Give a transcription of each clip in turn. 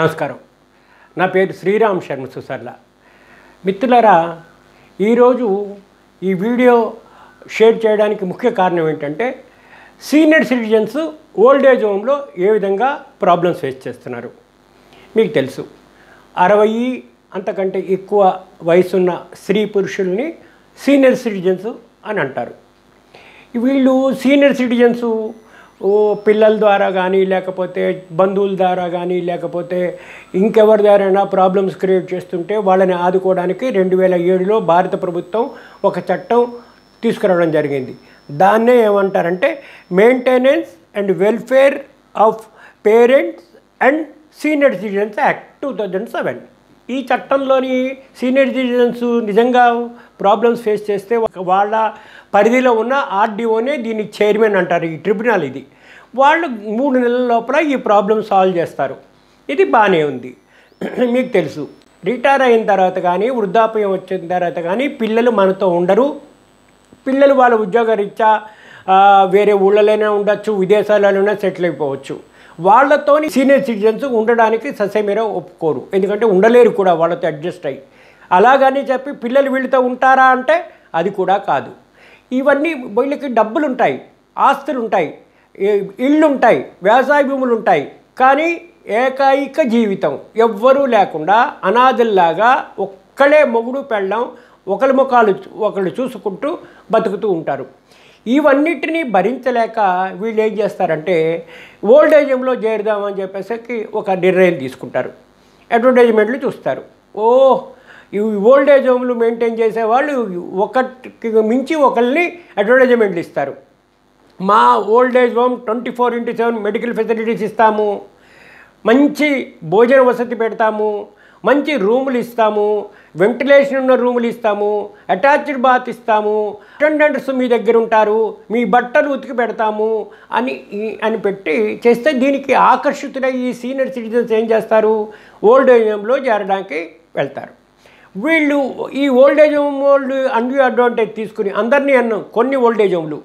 నమస్కారం నా పేరు శ్రీరామ్ శర్మ సుసర్ల మిత్రులరా ఈరోజు ఈ వీడియో షేర్ చేయడానికి ముఖ్య కారణం ఏంటంటే సీనియర్ సిటిజన్స్ ఓల్డ్ ఏజ్ హోమ్లో ఏ విధంగా ప్రాబ్లమ్స్ ఫేస్ చేస్తున్నారు మీకు తెలుసు అరవై అంతకంటే ఎక్కువ వయసున్న స్త్రీ పురుషుల్ని సీనియర్ సిటిజన్స్ అని అంటారు వీళ్ళు సీనియర్ సిటిజన్సు ఓ పిల్లల ద్వారా కానీ లేకపోతే బంధువుల ద్వారా కానీ లేకపోతే ఇంకెవరి ద్వారా ప్రాబ్లమ్స్ క్రియేట్ చేస్తుంటే వాళ్ళని ఆదుకోవడానికి రెండు వేల ఏడులో భారత ప్రభుత్వం ఒక చట్టం తీసుకురావడం జరిగింది దాన్నే ఏమంటారంటే maintenance and welfare of parents and senior citizens act two thousand seven ఈ చట్టంలోని సీనియర్ సిటిజన్స్ నిజంగా ప్రాబ్లమ్స్ ఫేస్ చేస్తే వాళ్ళ పరిధిలో ఉన్న ఆర్డీఓనే దీన్ని చైర్మన్ అంటారు ఈ ట్రిబ్యునల్ ఇది వాళ్ళు మూడు నెలల లోపల ఈ ప్రాబ్లం సాల్వ్ చేస్తారు ఇది బాగానే ఉంది మీకు తెలుసు రిటైర్ అయిన తర్వాత కానీ వృద్ధాప్యం వచ్చిన తర్వాత కానీ పిల్లలు మనతో ఉండరు పిల్లలు వాళ్ళ ఉద్యోగరీత్యా వేరే ఊళ్ళలోనే ఉండొచ్చు విదేశాలలోనే సెటిల్ అయిపోవచ్చు వాళ్ళతో సీనియర్ సిటిజన్స్ ఉండడానికి ససేమీర ఒప్పుకోరు ఎందుకంటే ఉండలేరు కూడా వాళ్ళతో అడ్జస్ట్ అయ్యి అలాగని చెప్పి పిల్లలు వీళ్ళతో ఉంటారా అంటే అది కూడా కాదు ఇవన్నీ వీళ్ళకి డబ్బులు ఉంటాయి ఆస్తులు ఉంటాయి ఇళ్ళుంటాయి వ్యవసాయ భూములు ఉంటాయి కానీ ఏకైక జీవితం ఎవ్వరూ లేకుండా అనాథల్లాగా ఒక్కడే మొగుడు పెళ్ళం ఒకరి ముఖాలు ఒకళ్ళు చూసుకుంటూ బతుకుతూ ఉంటారు ఇవన్నిటినీ భరించలేక వీళ్ళు ఏం చేస్తారంటే ఓల్డ్ ఏజ్లో చేరుదామని చెప్పేసరికి ఒక నిర్ణయం తీసుకుంటారు అడ్వర్టైజ్మెంట్లు చూస్తారు ఓ ఈ ఓల్డ్ ఏజ్ హోమ్లు మెయింటైన్ చేసేవాళ్ళు ఒకటికి మించి ఒకరిని అడ్వర్టైజ్మెంట్లు ఇస్తారు మా old age home twenty four into seven medical facilities ఇస్తాము మంచి భోజన వసతి పెడతాము మంచి రూములు ఇస్తాము వెంటిలేషన్ ఉన్న రూములు ఇస్తాము అటాచ్డ్ బాత్ ఇస్తాము అటెండెంట్స్ మీ దగ్గర ఉంటారు మీ బట్టలు ఉతికి పెడతాము అని అని పెట్టి చేస్తే దీనికి ఆకర్షితులై ఈ సీనియర్ సిటిజన్స్ ఏం చేస్తారు ఓల్డ్ ఏజ్ హోమ్లో చేరడానికి వెళ్తారు వీళ్ళు ఈ ఓల్డ్ ఏజ్ హోమ్ వాళ్ళు అన్యూ అడ్వాంటేజ్ తీసుకుని అందరినీ అన్న కొన్ని ఓల్డ్ ఏజ్ హోమ్లు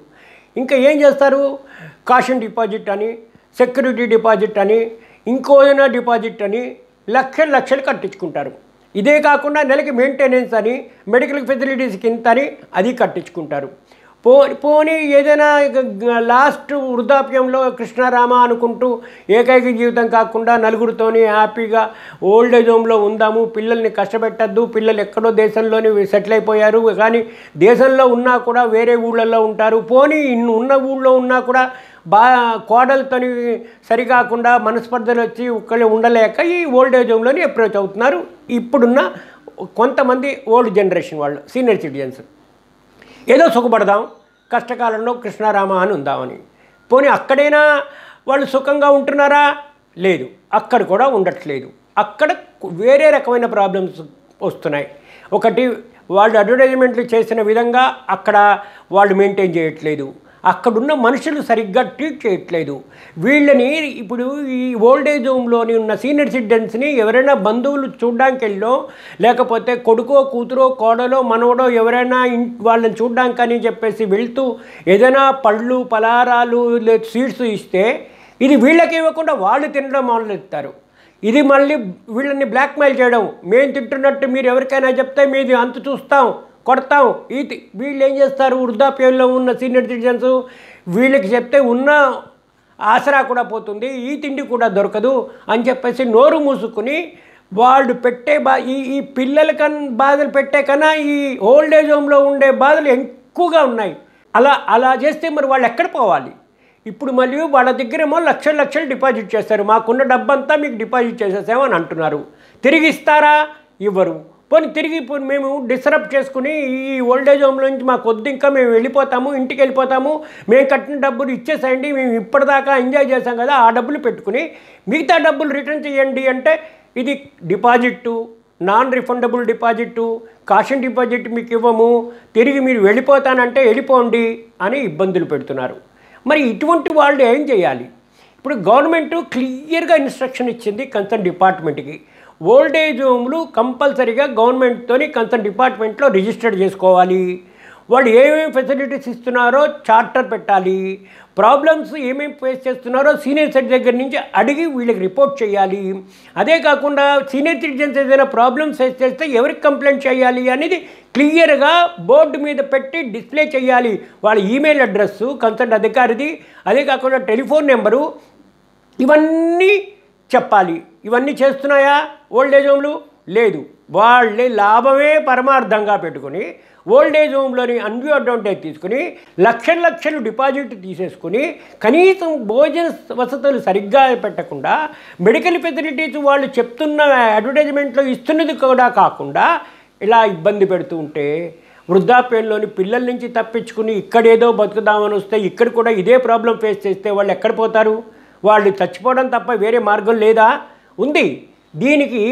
ఇంకా ఏం చేస్తారు కాషన్ డిపాజిట్ అని సెక్యూరిటీ డిపాజిట్ అని ఇంకో ఏదైనా డిపాజిట్ అని లక్షలు లక్షలు కట్టించుకుంటారు ఇదే కాకుండా నెలకి మెయింటెనెన్స్ అని మెడికల్ ఫెసిలిటీస్ కింద అని అది కట్టించుకుంటారు పో పోనీ ఏదైనా లాస్ట్ వృద్ధాప్యంలో కృష్ణారామ అనుకుంటూ ఏకైక జీవితం కాకుండా నలుగురితోని హ్యాపీగా ఓల్డ్ ఏజ్ హోమ్లో ఉందాము పిల్లల్ని కష్టపెట్టద్దు పిల్లలు ఎక్కడో దేశంలోని సెటిల్ అయిపోయారు కానీ దేశంలో ఉన్నా కూడా వేరే ఊళ్ళల్లో ఉంటారు పోనీ ఇన్ని ఉన్న ఊళ్ళో ఉన్నా కూడా బా కోడలతోని సరికాకుండా మనస్పర్ధలు వచ్చి ఒక్కళ్ళు ఉండలేక ఈ ఓల్డ్ ఏజ్ హోమ్లోని అప్రోచ్ అవుతున్నారు ఇప్పుడున్న కొంతమంది ఓల్డ్ జనరేషన్ వాళ్ళు సీనియర్ సిటిజన్స్ ఏదో సుఖపడదాం కష్టకాలంలో కృష్ణారామ అని ఉందామని పోనీ అక్కడైనా వాళ్ళు సుఖంగా ఉంటున్నారా లేదు అక్కడ కూడా ఉండట్లేదు అక్కడ వేరే రకమైన ప్రాబ్లమ్స్ వస్తున్నాయి ఒకటి వాళ్ళు అడ్వర్టైజ్మెంట్లు చేసిన విధంగా అక్కడ వాళ్ళు మెయింటైన్ చేయట్లేదు అక్కడున్న మనుషులు సరిగ్గా ట్రీట్ చేయట్లేదు వీళ్ళని ఇప్పుడు ఈ ఓల్డేజ్ హోమ్లోని ఉన్న సీనియర్ సిటిజన్స్ని ఎవరైనా బంధువులు చూడడానికి వెళ్ళో లేకపోతే కొడుకో కూతురో కోడలో మనవడో ఎవరైనా వాళ్ళని చూడడానికి అని చెప్పేసి వెళ్తూ ఏదైనా పళ్ళు పలారాలు స్వీట్స్ ఇస్తే ఇది వీళ్ళకి ఇవ్వకుండా వాళ్ళు తినడం మొదలెత్తారు ఇది మళ్ళీ వీళ్ళని బ్లాక్మెయిల్ చేయడం మేము తింటున్నట్టు మీరు ఎవరికైనా చెప్తే మీది అంత చూస్తాం కొడతాం ఈ వీళ్ళు ఏం చేస్తారు వృద్ధాప్యంలో ఉన్న సీనియర్ సిటిజన్స్ వీళ్ళకి చెప్తే ఉన్న ఆసరా కూడా పోతుంది ఈ తిండి కూడా దొరకదు అని చెప్పేసి నోరు మూసుకుని వాళ్ళు పెట్టే బా ఈ ఈ పిల్లల కన్ బాధలు పెట్టే కన్నా ఈ ఓల్డ్ ఏజ్ హోమ్లో ఉండే బాధలు ఎక్కువగా ఉన్నాయి అలా అలా చేస్తే మరి వాళ్ళు ఎక్కడ పోవాలి ఇప్పుడు మళ్ళీ వాళ్ళ దగ్గరేమో లక్షల లక్షలు డిపాజిట్ చేస్తారు మాకున్న డబ్బంతా మీకు డిపాజిట్ చేసేసామని అంటున్నారు తిరిగి ఇస్తారా ఇవ్వరు పోనీ తిరిగి మేము డిస్టర్బ్ చేసుకుని ఈ ఓల్డేజ్ హోమ్ నుంచి మాకు వద్దు ఇంకా మేము వెళ్ళిపోతాము ఇంటికి వెళ్ళిపోతాము మేము కట్టిన డబ్బులు ఇచ్చేసేయండి మేము ఇప్పటిదాకా ఎంజాయ్ చేసాం కదా ఆ డబ్బులు పెట్టుకుని మిగతా డబ్బులు రిటర్న్ చేయండి అంటే ఇది deposit non refundable deposit caution deposit మీకు ఇవ్వము తిరిగి మీరు వెళ్ళిపోతానంటే వెళ్ళిపోండి అని ఇబ్బందులు పెడుతున్నారు మరి ఇటువంటి వాళ్ళు ఏం చేయాలి ఇప్పుడు గవర్నమెంట్ క్లియర్గా ఇన్స్ట్రక్షన్ ఇచ్చింది కన్సర్న్ డిపార్ట్మెంట్కి ఓల్డేజ్ హోమ్లు కంపల్సరీగా గవర్నమెంట్తోని కొంత డిపార్ట్మెంట్లో రిజిస్టర్ చేసుకోవాలి వాళ్ళు ఏమేమి ఫెసిలిటీస్ ఇస్తున్నారో చార్టర్ పెట్టాలి ప్రాబ్లమ్స్ ఏమేమి ఫేస్ చేస్తున్నారో సీనియర్ సిటిజన్ దగ్గర నుంచి అడిగి వీళ్ళకి రిపోర్ట్ చేయాలి అదే కాకుండా సీనియర్ సిటిజన్స్ ఏదైనా ప్రాబ్లమ్స్ ఫేస్ చేస్తే ఎవరికి కంప్లైంట్ చేయాలి అనేది క్లియర్గా బోర్డు మీద పెట్టి డిస్ప్లే చేయాలి వాళ్ళ ఈమెయిల్ అడ్రస్సు కన్సల్ట్ అధికారిది అదే కాకుండా టెలిఫోన్ నెంబరు ఇవన్నీ చెప్పాలి ఇవన్నీ చేస్తున్నాయా ఓల్డేజ్ హోమ్లు లేదు వాళ్ళే లాభమే పరమార్థంగా పెట్టుకుని ఓల్డేజ్ హోమ్లోని అన్వ్యూ అడ్వాంటేజ్ తీసుకుని లక్షల లక్షలు డిపాజిట్ తీసేసుకుని కనీసం భోజన వసతులు సరిగ్గా పెట్టకుండా మెడికల్ ఫెసిలిటీస్ వాళ్ళు చెప్తున్న అడ్వర్టైజ్మెంట్లో ఇస్తున్నది కూడా కాకుండా ఇలా ఇబ్బంది పెడుతూ ఉంటే వృద్ధాప్యంలోని పిల్లల నుంచి తప్పించుకుని ఇక్కడేదో బతుకుదామని వస్తే ఇక్కడ కూడా ఇదే ప్రాబ్లం ఫేస్ చేస్తే వాళ్ళు ఎక్కడ పోతారు వాళ్ళు చచ్చిపోవడం తప్ప వేరే మార్గం లేదా ఉంది దీనికి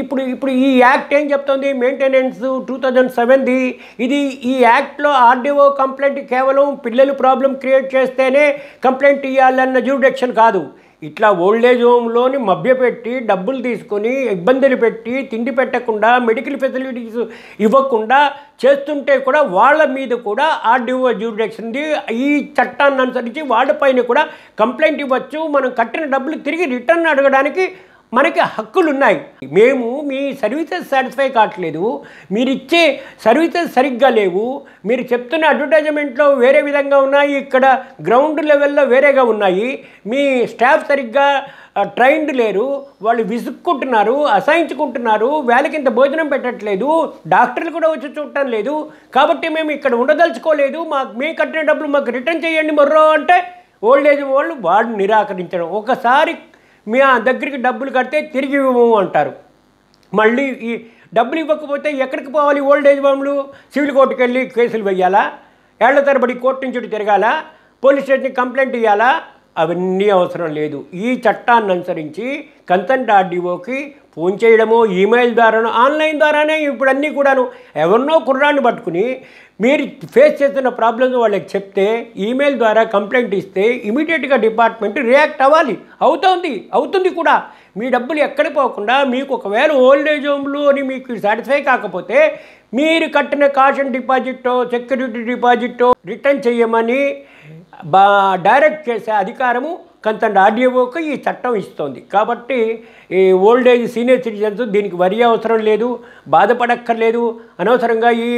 ఇప్పుడు ఇప్పుడు ఈ యాక్ట్ ఏం చెప్తుంది మెయింటెనెన్స్ టూ థౌజండ్ సెవెన్ది ఇది ఈ యాక్ట్లో ఆర్డీఓ కంప్లైంట్ కేవలం పిల్లలు ప్రాబ్లం క్రియేట్ చేస్తేనే కంప్లైంట్ ఇవ్వాలన్న జ్యూరిడక్షన్ కాదు ఇట్లా ఓల్డేజ్ హోమ్లోని మభ్యపెట్టి డబ్బులు తీసుకొని ఇబ్బందులు పెట్టి తిండి పెట్టకుండా మెడికల్ ఫెసిలిటీస్ ఇవ్వకుండా చేస్తుంటే కూడా వాళ్ళ మీద కూడా ఆర్డీఓ డివో ఈ చట్టాన్ని అనుసరించి వాళ్ళపైన కూడా కంప్లైంట్ ఇవ్వచ్చు మనం కట్టిన డబ్బులు తిరిగి రిటర్న్ అడగడానికి మనకి హక్కులు ఉన్నాయి మేము మీ సర్వీసెస్ సాటిస్ఫై కావట్లేదు మీరు ఇచ్చే సర్వీసెస్ సరిగ్గా లేవు మీరు చెప్తున్న అడ్వర్టైజ్మెంట్లో వేరే విధంగా ఉన్నాయి ఇక్కడ గ్రౌండ్ లెవెల్లో వేరేగా ఉన్నాయి మీ స్టాఫ్ సరిగ్గా ట్రైన్డ్ లేరు వాళ్ళు విసుక్కుంటున్నారు అసహించుకుంటున్నారు ఇంత భోజనం పెట్టట్లేదు డాక్టర్లు కూడా వచ్చి చూడటం లేదు కాబట్టి మేము ఇక్కడ ఉండదలుచుకోలేదు మాకు మేము కట్టిన డబ్బులు మాకు రిటర్న్ చేయండి మర్రో అంటే ఓల్డ్ ఏజ్ వాళ్ళు వాళ్ళు నిరాకరించడం ఒకసారి మీ ఆ దగ్గరికి డబ్బులు కడితే తిరిగి ఇవ్వము అంటారు మళ్ళీ ఈ డబ్బులు ఇవ్వకపోతే ఎక్కడికి పోవాలి ఓల్డ్ ఏజ్ హోమ్లు సివిల్ కోర్టుకు వెళ్ళి కేసులు వేయాలా ఏళ్ల తరబడి కోర్టు నుంచి తిరగాలా పోలీస్ స్టేషన్కి కంప్లైంట్ ఇవ్వాలా అవన్నీ అవసరం లేదు ఈ చట్టాన్ని అనుసరించి కంతంట ఆర్డీఓకి ఫోన్ చేయడము ఈమెయిల్ ద్వారాను ఆన్లైన్ ద్వారానే ఇప్పుడు అన్నీ కూడాను ఎవరినో కుర్రాన్ని పట్టుకుని మీరు ఫేస్ చేస్తున్న ప్రాబ్లమ్స్ వాళ్ళకి చెప్తే ఈమెయిల్ ద్వారా కంప్లైంట్ ఇస్తే ఇమీడియట్గా డిపార్ట్మెంట్ రియాక్ట్ అవ్వాలి అవుతుంది అవుతుంది కూడా మీ డబ్బులు ఎక్కడ పోకుండా మీకు ఒకవేళ ఓల్డ్ ఏజ్ హోమ్లు అని మీకు సాటిస్ఫై కాకపోతే మీరు కట్టిన కాషన్ డిపాజిట్టో సెక్యూరిటీ డిపాజిట్టో రిటర్న్ చేయమని డైరెక్ట్ చేసే అధికారము కొంత ఆర్డీఓకి ఈ చట్టం ఇస్తోంది కాబట్టి ఈ ఓల్డ్ ఏజ్ సీనియర్ సిటిజన్స్ దీనికి వరి అవసరం లేదు బాధపడక్కర్లేదు అనవసరంగా ఈ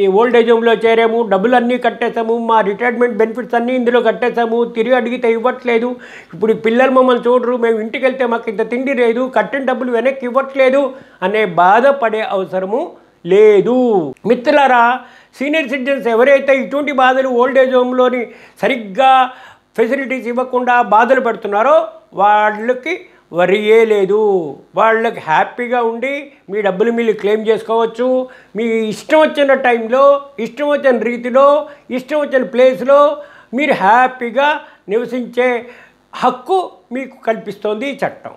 ఈ ఓల్డ్ ఏజ్ హోమ్లో చేరాము అన్నీ కట్టేసాము మా రిటైర్మెంట్ బెనిఫిట్స్ అన్నీ ఇందులో కట్టేశాము తిరిగి అడిగితే ఇవ్వట్లేదు ఇప్పుడు పిల్లలు మమ్మల్ని చూడరు మేము ఇంటికి వెళ్తే మాకు ఇంత తిండి లేదు కట్టిన డబ్బులు వెనక్కి ఇవ్వట్లేదు అనే బాధపడే అవసరము లేదు మిత్రులారా సీనియర్ సిటిజన్స్ ఎవరైతే ఇటువంటి బాధలు ఓల్డ్ ఏజ్ హోమ్లోని సరిగ్గా ఫెసిలిటీస్ ఇవ్వకుండా బాధలు పడుతున్నారో వాళ్ళకి వరియే లేదు వాళ్ళకి హ్యాపీగా ఉండి మీ డబ్బులు మీరు క్లెయిమ్ చేసుకోవచ్చు మీ ఇష్టం వచ్చిన టైంలో ఇష్టం వచ్చిన రీతిలో ఇష్టం వచ్చిన ప్లేస్లో మీరు హ్యాపీగా నివసించే హక్కు మీకు కల్పిస్తోంది ఈ చట్టం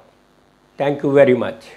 థ్యాంక్ యూ వెరీ మచ్